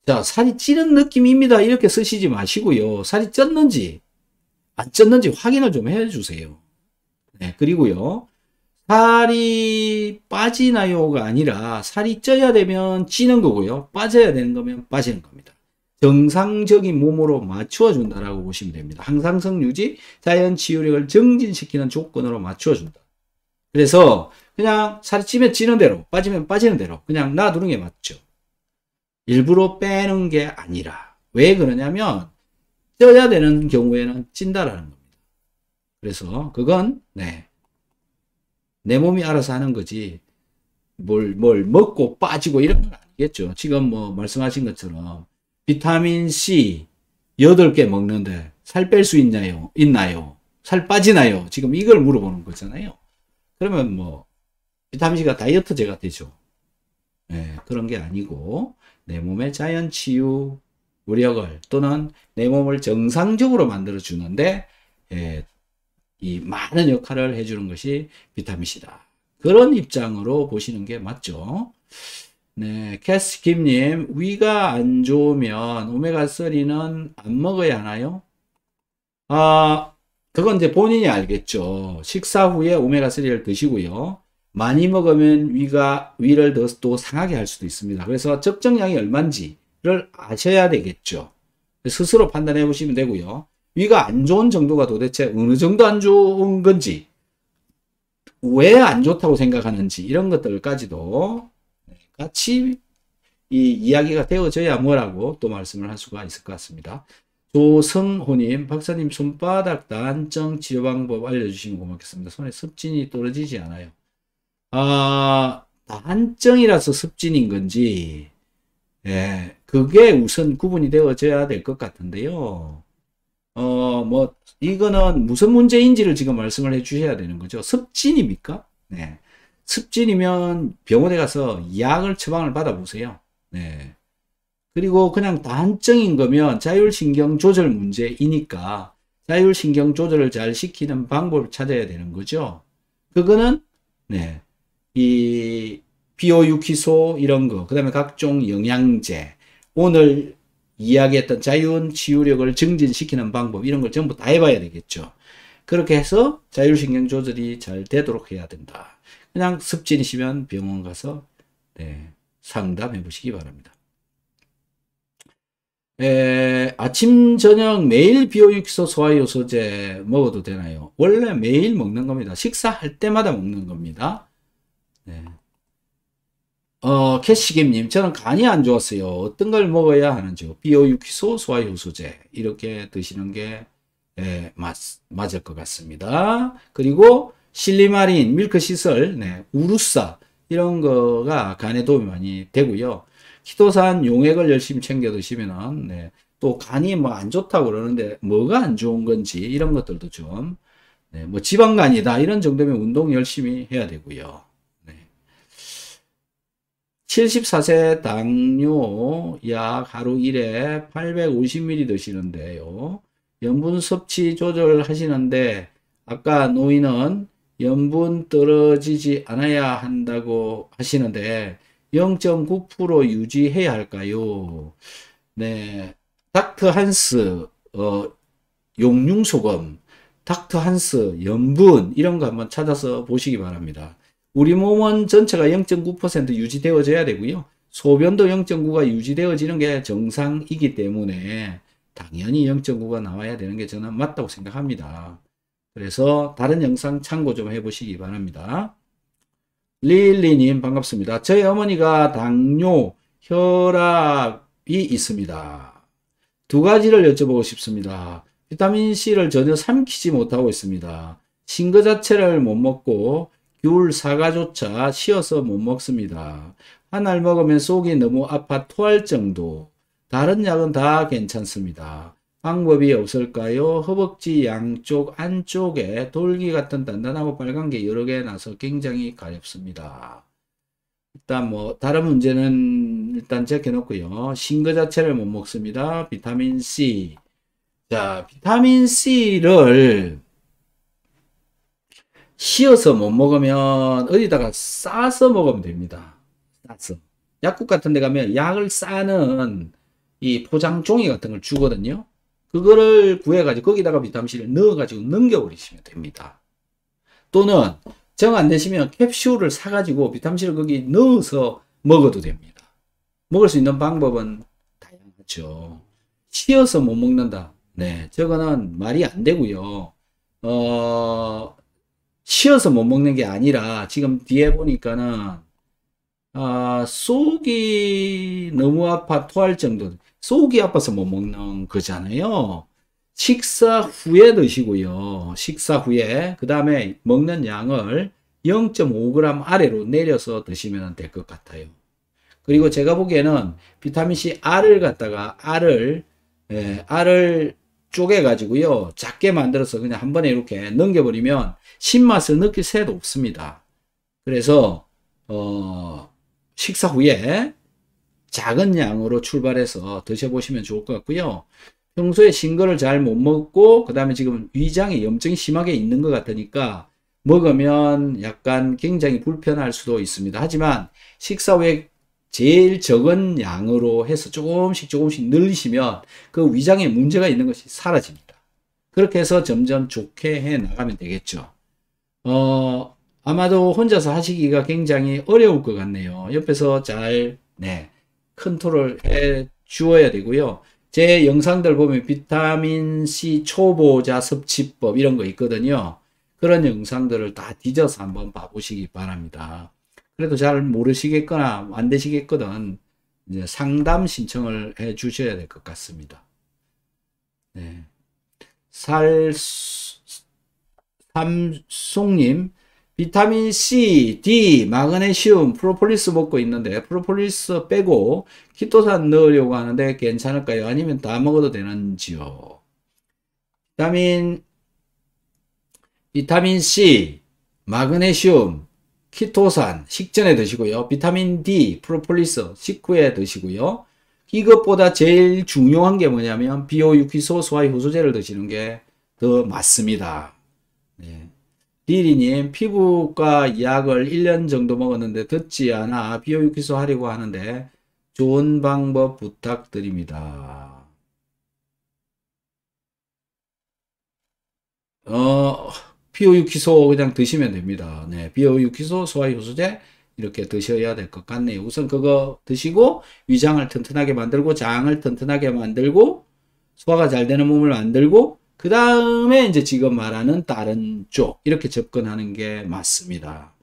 자, 살이 찌는 느낌입니다. 이렇게 쓰시지 마시고요. 살이 쪘는지 안 쪘는지 확인을 좀 해주세요. 네, 그리고요. 살이 빠지나요가 아니라 살이 쪄야 되면 찌는 거고요. 빠져야 되는 거면 빠지는 겁니다. 정상적인 몸으로 맞추어 준다라고 보시면 됩니다. 항상성 유지, 자연 치유력을 증진시키는 조건으로 맞추어 준다. 그래서 그냥 살이 찌면 찌는 대로, 빠지면 빠지는 대로 그냥 놔두는 게 맞죠. 일부러 빼는 게 아니라 왜 그러냐면 쪄야 되는 경우에는 찐다라는 겁니다. 그래서 그건 네. 내 몸이 알아서 하는 거지 뭘뭘 먹고 빠지고 이런 건 아니겠죠. 지금 뭐 말씀하신 것처럼 비타민 C 8개 먹는데 살 뺄 수 있나요? 있나요? 살 빠지나요? 지금 이걸 물어보는 거잖아요. 그러면 뭐 비타민 C가 다이어트제가 되죠. 네, 그런 게 아니고 내 몸의 자연 치유 무력을 또는 내 몸을 정상적으로 만들어 주는데 예, 이 많은 역할을 해주는 것이 비타민 C다. 그런 입장으로 보시는 게 맞죠. 네, 캐스킴님, 위가 안 좋으면 오메가3는 안 먹어야 하나요? 아, 그건 이제 본인이 알겠죠. 식사 후에 오메가3를 드시고요. 많이 먹으면 위가, 위를 더 또 상하게 할 수도 있습니다. 그래서 적정량이 얼만지를 아셔야 되겠죠. 스스로 판단해 보시면 되고요. 위가 안 좋은 정도가 도대체 어느 정도 안 좋은 건지, 왜 안 좋다고 생각하는지, 이런 것들까지도 같이 이 이야기가 되어져야 뭐라고 또 말씀을 할 수가 있을 것 같습니다. 조성호님, 박사님 손바닥 단정 치료 방법 알려주시면 고맙겠습니다. 손에 습진이 떨어지지 않아요. 아, 단정이라서 습진인 건지, 예, 그게 우선 구분이 되어져야 될 것 같은데요. 어, 뭐, 이거는 무슨 문제인지를 지금 말씀을 해 주셔야 되는 거죠. 습진입니까? 네. 습진이면 병원에 가서 약을 처방을 받아보세요. 네. 그리고 그냥 단증인 거면 자율신경 조절 문제이니까 자율신경 조절을 잘 시키는 방법을 찾아야 되는 거죠. 그거는 네. 이 비오유기소 이런 거, 그 다음에 각종 영양제, 오늘 이야기했던 자율 치유력을 증진시키는 방법 이런 걸 전부 다 해봐야 되겠죠. 그렇게 해서 자율신경 조절이 잘 되도록 해야 된다. 그냥 습진이시면 병원 가서 네, 상담해 보시기 바랍니다. 에, 아침 저녁 매일 비오육소 소화효소제 먹어도 되나요? 원래 매일 먹는 겁니다. 식사할 때마다 먹는 겁니다. 네. 어, 캐시김님, 저는 간이 안 좋았어요. 어떤 걸 먹어야 하는지 비오육소 소화효소제. 이렇게 드시는 게, 에, 맞, 맞을 것 같습니다. 그리고 실리마린, 밀크시슬, 네, 우루사 이런 거가 간에 도움이 많이 되고요. 키토산 용액을 열심히 챙겨 드시면 네, 또 간이 뭐 안 좋다고 그러는데 뭐가 안 좋은 건지 이런 것들도 좀 네, 뭐 지방간이다 이런 정도면 운동 열심히 해야 되고요. 네. 74세 당뇨 약 하루 1회 850ml 드시는데요. 염분 섭취 조절하시는데 아까 노인은 염분 떨어지지 않아야 한다고 하시는데 0.9% 유지해야 할까요? 네, 닥터 한스 어, 용융소금, 닥터 한스 염분 이런 거 한번 찾아서 보시기 바랍니다. 우리 몸은 전체가 0.9% 유지되어져야 되고요. 소변도 0.9가 유지되어지는 게 정상이기 때문에 당연히 0.9가 나와야 되는 게 저는 맞다고 생각합니다. 그래서 다른 영상 참고 좀 해보시기 바랍니다. 릴리님 반갑습니다. 저희 어머니가 당뇨, 혈압이 있습니다. 두 가지를 여쭤보고 싶습니다. 비타민C를 전혀 삼키지 못하고 있습니다. 싱거 자체를 못 먹고 귤, 사과조차 씌어서 못 먹습니다. 한 알 먹으면 속이 너무 아파 토할 정도. 다른 약은 다 괜찮습니다. 방법이 없을까요? 허벅지 양쪽 안쪽에 돌기 같은 단단하고 빨간 게 여러 개 나서 굉장히 가렵습니다. 일단 뭐 다른 문제는 일단 적혀놓고요. 싱거 자체를 못 먹습니다. 비타민 C. 자, 비타민 C를 씌어서 못 먹으면 어디다가 싸서 먹으면 됩니다. 싸서. 약국 같은 데 가면 약을 싸는 이 포장 종이 같은 걸 주거든요. 그거를 구해가지고 거기다가 비타민C를 넣어가지고 넘겨버리시면 됩니다. 또는 정 안 되시면 캡슐을 사가지고 비타민C를 거기 넣어서 먹어도 됩니다. 먹을 수 있는 방법은 다양하죠. 쉬어서 못 먹는다. 네, 저거는 말이 안 되고요. 어, 쉬어서 못 먹는 게 아니라 지금 뒤에 보니까는 아, 속이 너무 아파 토할 정도 속이 아파서 못 먹는 거잖아요. 식사 후에 드시고요. 식사 후에 그 다음에 먹는 양을 0.5g 아래로 내려서 드시면 될 것 같아요. 그리고 제가 보기에는 비타민C R을 갖다가 R을 예, R을 쪼개 가지고요. 작게 만들어서 그냥 한 번에 이렇게 넘겨 버리면 신맛을 느낄 새도 없습니다. 그래서 어 식사 후에 작은 양으로 출발해서 드셔보시면 좋을 것 같고요. 평소에 싱거를 잘 못 먹고 그 다음에 지금 위장에 염증이 심하게 있는 것 같으니까 먹으면 약간 굉장히 불편할 수도 있습니다. 하지만 식사 후에 제일 적은 양으로 해서 조금씩 조금씩 늘리시면 그 위장에 문제가 있는 것이 사라집니다. 그렇게 해서 점점 좋게 해 나가면 되겠죠. 어, 아마도 혼자서 하시기가 굉장히 어려울 것 같네요. 옆에서 잘, 네, 컨트롤 해 주어야 되고요. 제 영상들 보면 비타민C 초보자 섭취법 이런 거 있거든요. 그런 영상들을 다 뒤져서 한번 봐보시기 바랍니다. 그래도 잘 모르시겠거나 안 되시겠거든 이제 상담 신청을 해 주셔야 될 것 같습니다. 네. 살, 삼송님, 비타민 C, D, 마그네슘, 프로폴리스 먹고 있는데 프로폴리스 빼고 키토산 넣으려고 하는데 괜찮을까요? 아니면 다 먹어도 되는지요? 비타민 비타민 C, 마그네슘, 키토산 식전에 드시고요. 비타민 D, 프로폴리스 식후에 드시고요. 이것보다 제일 중요한 게 뭐냐면 비오유키소소화 효소제를 드시는 게 더 맞습니다. 리리님 피부과 약을 1년 정도 먹었는데 듣지 않아 비오유 기소하려고 하는데 좋은 방법 부탁드립니다. 어, 비오유기소 그냥 드시면 됩니다. 네, 비오유기소, 소화효소제 이렇게 드셔야 될 것 같네요. 우선 그거 드시고 위장을 튼튼하게 만들고 장을 튼튼하게 만들고 소화가 잘 되는 몸을 만들고 그 다음에 이제 지금 말하는 다른 쪽 이렇게 접근하는 게 맞습니다.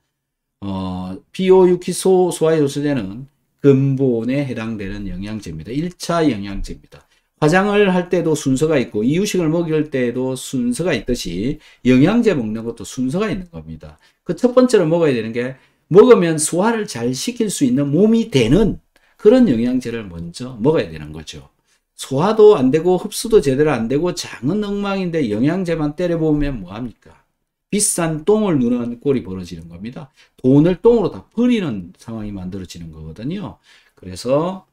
어, 비오유기소 소화효소제는 근본에 해당되는 영양제입니다. 1차 영양제입니다. 화장을 할 때도 순서가 있고 이유식을 먹일 때도 순서가 있듯이 영양제 먹는 것도 순서가 있는 겁니다. 그 첫 번째로 먹어야 되는 게 먹으면 소화를 잘 시킬 수 있는 몸이 되는 그런 영양제를 먼저 먹어야 되는 거죠. 소화도 안 되고 흡수도 제대로 안 되고 작은 엉망인데 영양제만 때려보면 뭐합니까? 비싼 똥을 누는 꼴이 벌어지는 겁니다. 돈을 똥으로 다 버리는 상황이 만들어지는 거거든요. 그래서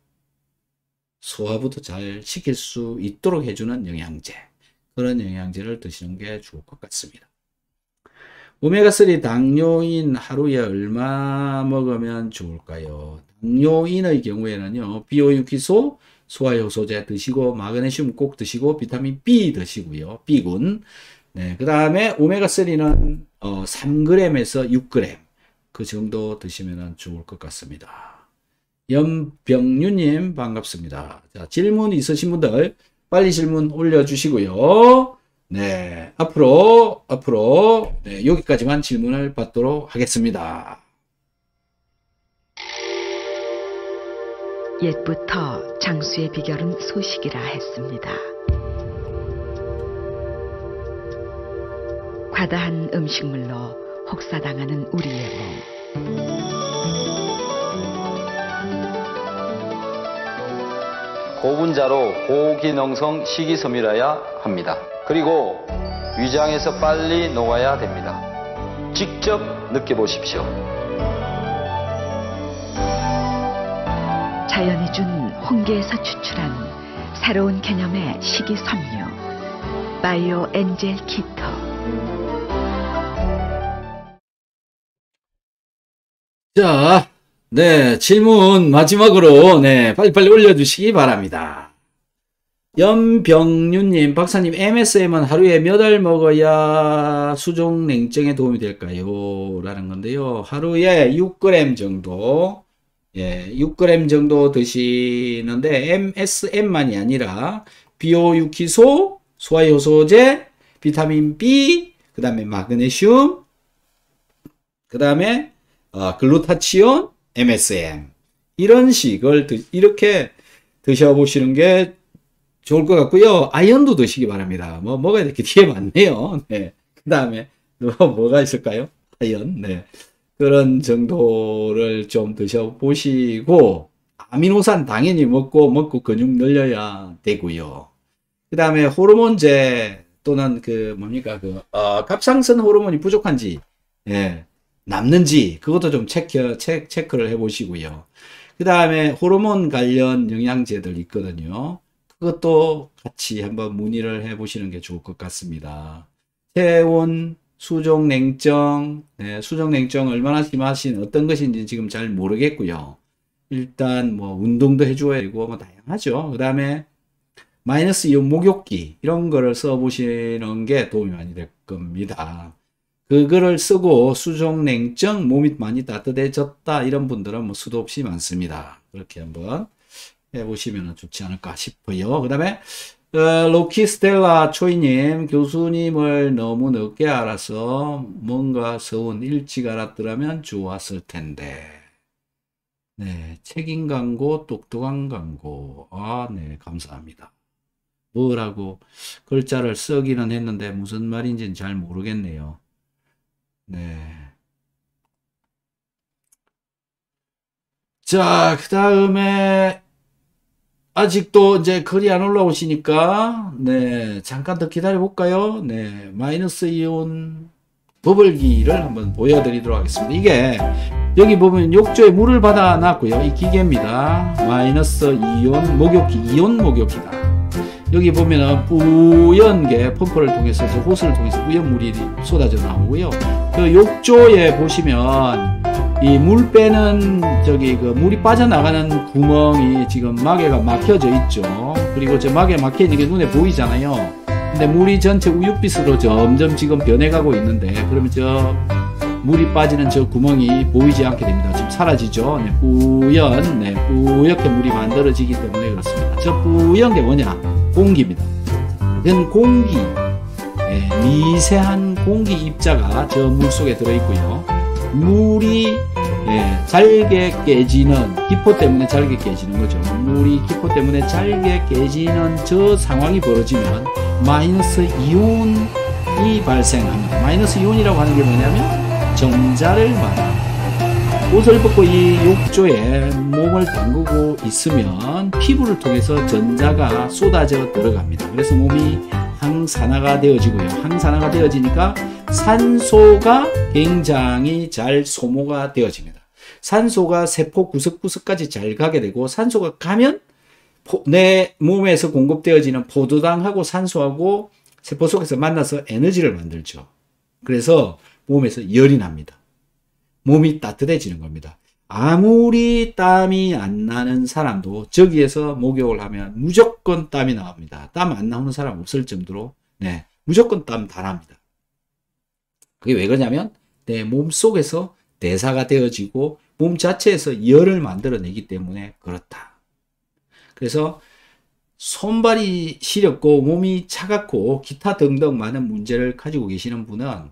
소화부터 잘 시킬 수 있도록 해주는 영양제 그런 영양제를 드시는 게 좋을 것 같습니다. 오메가3 당뇨인 하루에 얼마 먹으면 좋을까요? 당뇨인의 경우에는요. 비오유기소 소화효소제 드시고 마그네슘 꼭 드시고 비타민 B 드시고요. B군. 네, 그 다음에 오메가3는 어, 3g에서 6g 그 정도 드시면 좋을 것 같습니다. 염병유님 반갑습니다. 자, 질문 있으신 분들 빨리 질문 올려주시고요. 네, 앞으로 앞으로 네, 여기까지만 질문을 받도록 하겠습니다. 옛부터 장수의 비결은 소식이라 했습니다. 과다한 음식물로 혹사당하는 우리의 몸. 고분자로 고기농성 식이섬유라야 합니다. 그리고 위장에서 빨리 녹아야 됩니다. 직접 느껴보십시오. 자연이 준홍계에서 추출한 새로운 개념의 식이섬유 바이오 엔젤 키터 자, 네, 질문 마지막으로 네, 빨리빨리 올려주시기 바랍니다. 염병윤님, 박사님, MSM은 하루에 몇 알 먹어야 수종 냉증에 도움이 될까요? 라는 건데요. 하루에 6g 정도 예, 6g 정도 드시는데 MSM만이 아니라 비오유기소, 소화효소제, 비타민 B, 그 다음에 마그네슘, 그 다음에 어, 글루타치온, MSM 이런 식을 드, 이렇게 드셔보시는 게 좋을 것 같고요. 아연도 드시기 바랍니다. 뭐 뭐가 이렇게 [laughs] 뒤에 많네요. 네. 그 다음에 뭐, 뭐가 있을까요? 아연. 네. 그런 정도를 좀 드셔보시고 아미노산 당연히 먹고 먹고 근육 늘려야 되고요. 그 다음에 호르몬제 또는 그 뭡니까 그 어, 갑상선 호르몬이 부족한지 예, 남는지 그것도 좀 체크 체, 체크를 해보시고요. 그 다음에 호르몬 관련 영양제들 있거든요. 그것도 같이 한번 문의를 해보시는 게 좋을 것 같습니다. 체온, 수족 냉증 네, 수족 냉정 얼마나 심하신 어떤 것인지 지금 잘 모르겠고요. 일단 뭐 운동도 해줘야 되고 뭐 다양하죠. 그 다음에 마이너스 이온 목욕기 이런 거를 써보시는 게 도움이 많이 될 겁니다. 그거를 쓰고 수족 냉증 몸이 많이 따뜻해졌다 이런 분들은 뭐 수도 없이 많습니다. 그렇게 한번 해보시면 좋지 않을까 싶어요. 그 다음에 어, 로키스텔라 초이님 교수님을 너무 늦게 알아서 뭔가 서운 일찍 알았더라면 좋았을 텐데 네 책임 광고 똑똑한 광고 아네 감사합니다 뭐라고 글자를 쓰기는 했는데 무슨 말인지는 잘 모르겠네요 네 자, 그 다음에 아직도 이제 거리 안 올라오시니까 네 잠깐 더 기다려 볼까요 네 마이너스 이온 버블기를 한번 보여드리도록 하겠습니다 이게 여기 보면 욕조에 물을 받아 놨고요 이 기계입니다 마이너스 이온 목욕기 이온 목욕기다 여기 보면은 뿌연 게 펌프를 통해서 호스를 통해서 뿌연 물이 쏟아져 나오고요. 그 욕조에 보시면 이 물 빼는 저기 그 물이 빠져나가는 구멍이 지금 마개가 막혀져 있죠. 그리고 저 마개 막혀 있는 게 눈에 보이잖아요. 근데 물이 전체 우윳빛으로 점점 지금 변해가고 있는데 그러면 저 물이 빠지는 저 구멍이 보이지 않게 됩니다. 지금 사라지죠. 네, 뿌연, 네, 뿌옇게 물이 만들어지기 때문에 그렇습니다. 저 뿌연 게 뭐냐? 공기입니다. 이건 공기, 예, 미세한 공기 입자가 저 물 속에 들어있고요. 물이 예, 잘게 깨지는, 기포 때문에 잘게 깨지는 거죠. 물이 기포 때문에 잘게 깨지는 저 상황이 벌어지면 마이너스 이온이 발생합니다. 마이너스 이온이라고 하는 게 뭐냐면 정자를 말합니다. 옷을 벗고 이 욕조에 몸을 담그고 있으면 피부를 통해서 전자가 쏟아져 들어갑니다. 그래서 몸이 항산화가 되어지고요. 항산화가 되어지니까 산소가 굉장히 잘 소모가 되어집니다. 산소가 세포 구석구석까지 잘 가게 되고 산소가 가면 내 몸에서 공급되어지는 포도당하고 산소하고 세포 속에서 만나서 에너지를 만들죠. 그래서 몸에서 열이 납니다. 몸이 따뜻해지는 겁니다. 아무리 땀이 안 나는 사람도 저기에서 목욕을 하면 무조건 땀이 나옵니다. 땀 안 나오는 사람 없을 정도로 네 무조건 땀 다 납니다. 그게 왜 그러냐면 내 몸 속에서 대사가 되어지고 몸 자체에서 열을 만들어내기 때문에 그렇다. 그래서 손발이 시렵고 몸이 차갑고 기타 등등 많은 문제를 가지고 계시는 분은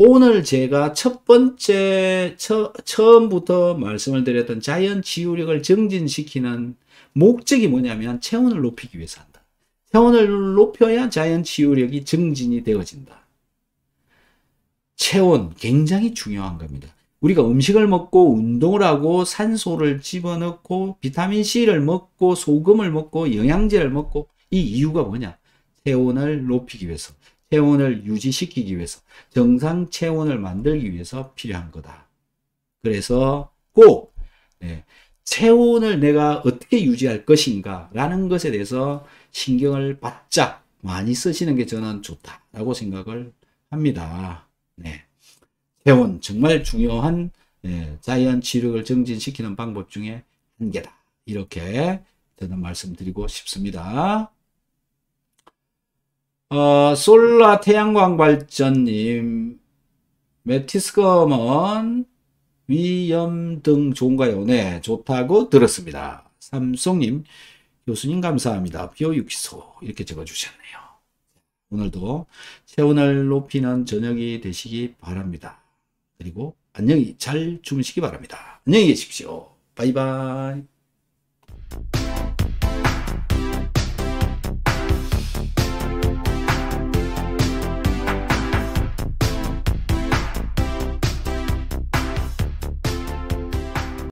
오늘 제가 첫 번째 처, 처 음부터 말씀을 드렸던 자연 지우력을 증진시키는 목적이 뭐냐면 체온을 높이기 위해서 한다. 체온을 높여야 자연 치유력이 증진이 되어진다. 체온 굉장히 중요한 겁니다. 우리가 음식을 먹고 운동을 하고 산소를 집어넣고 비타민 C를 먹고 소금을 먹고 영양제를 먹고 이 이유가 뭐냐? 체온을 높이기 위해서. 체온을 유지시키기 위해서 정상 체온을 만들기 위해서 필요한 거다. 그래서 꼭 네, 체온을 내가 어떻게 유지할 것인가 라는 것에 대해서 신경을 바짝 많이 쓰시는 게 저는 좋다라고 생각을 합니다. 네. 체온 정말 중요한 네, 자이언 치력을 정진시키는 방법 중에 한 개다. 이렇게 저는 말씀드리고 싶습니다. 어, 솔라 태양광 발전님, 메티스검은 위염 등 좋은가요? 네, 좋다고 들었습니다. 삼성님, 교수님 감사합니다. 비오육소 이렇게 적어주셨네요. 오늘도 체온을 높이는 저녁이 되시기 바랍니다. 그리고 안녕히 잘 주무시기 바랍니다. 안녕히 계십시오. 바이바이.